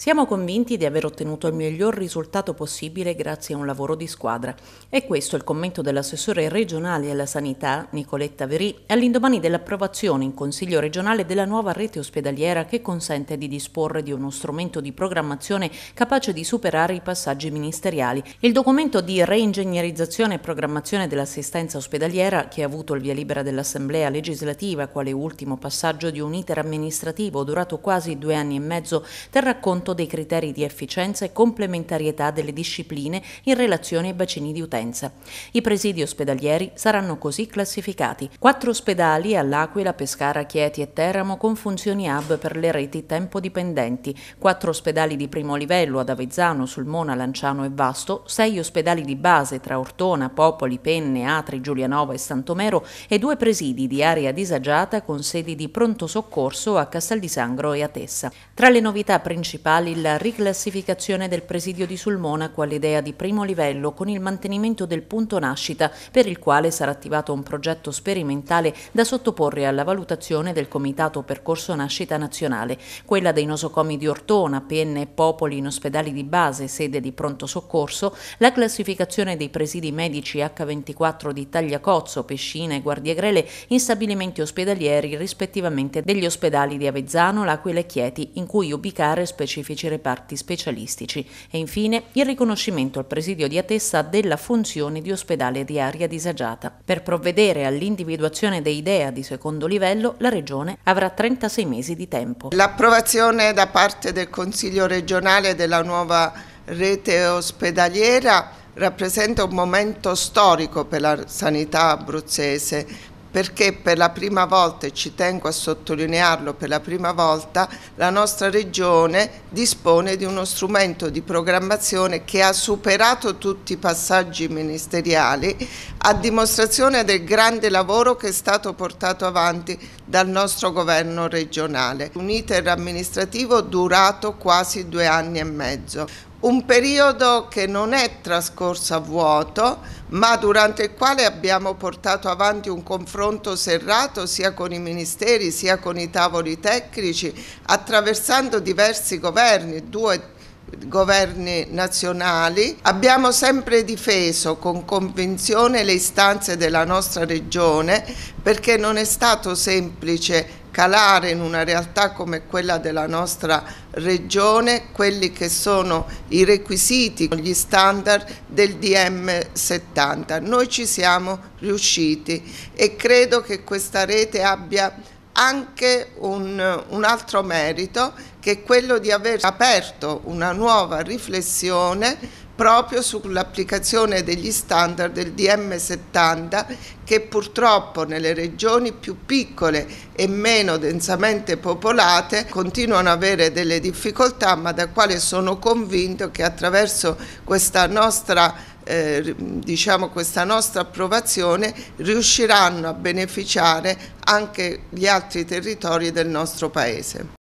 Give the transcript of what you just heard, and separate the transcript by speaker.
Speaker 1: Siamo convinti di aver ottenuto il miglior risultato possibile grazie a un lavoro di squadra. E questo è il commento dell'assessore regionale alla sanità, Nicoletta Verì, all'indomani dell'approvazione in Consiglio regionale della nuova rete ospedaliera che consente di disporre di uno strumento di programmazione capace di superare i passaggi ministeriali. Il documento di reingegnerizzazione e programmazione dell'assistenza ospedaliera, che ha avuto il via libera dell'Assemblea legislativa quale ultimo passaggio di un iter amministrativo durato quasi due anni e mezzo, terrà conto conto dei criteri di efficienza e complementarietà delle discipline in relazione ai bacini di utenza. I presidi ospedalieri saranno così classificati. Quattro ospedali all'Aquila, Pescara, Chieti e Teramo con funzioni hub per le reti tempo-dipendenti, quattro ospedali di primo livello ad Avezzano, Sulmona, Lanciano e Vasto, sei ospedali di base tra Ortona, Popoli, Penne, Atri, Giulianova e Santomero e due presidi di area disagiata con sedi di pronto soccorso a Castel di Sangro e a Tessa. Tra le novità principali principali la riclassificazione del presidio di Sulmona quell'idea di primo livello con il mantenimento del punto nascita per il quale sarà attivato un progetto sperimentale da sottoporre alla valutazione del Comitato Percorso Nascita Nazionale, quella dei nosocomi di Ortona, Penne e Popoli in ospedali di base, sede di pronto soccorso, la classificazione dei presidi medici H24 di Tagliacozzo, Pescina e Guardie Grele in stabilimenti ospedalieri rispettivamente degli ospedali di Avezzano, L'Aquila e Chieti, in cui ubicare specifici specifici reparti specialistici e infine il riconoscimento al presidio di Atessa della funzione di ospedale di area disagiata. Per provvedere all'individuazione dei DEA di secondo livello, la Regione avrà 36 mesi di tempo.
Speaker 2: L'approvazione da parte del Consiglio regionale della nuova rete ospedaliera rappresenta un momento storico per la sanità abruzzese perché per la prima volta, e ci tengo a sottolinearlo, per la prima volta la nostra regione dispone di uno strumento di programmazione che ha superato tutti i passaggi ministeriali, a dimostrazione del grande lavoro che è stato portato avanti dal nostro governo regionale, un iter amministrativo durato quasi due anni e mezzo. Un periodo che non è trascorso a vuoto, ma durante il quale abbiamo portato avanti un confronto serrato sia con i ministeri sia con i tavoli tecnici, attraversando diversi governi, due governi nazionali, abbiamo sempre difeso con convinzione le istanze della nostra regione perché non è stato semplice calare in una realtà come quella della nostra regione quelli che sono i requisiti, gli standard del DM70. Noi ci siamo riusciti e credo che questa rete abbia anche un, un, altro merito che è quello di aver aperto una nuova riflessione proprio sull'applicazione degli standard del DM70 che purtroppo nelle regioni più piccole e meno densamente popolate continuano ad avere delle difficoltà ma da quale sono convinto che attraverso questa nostra eh, diciamo questa nostra approvazione riusciranno a beneficiare anche gli altri territori del nostro Paese.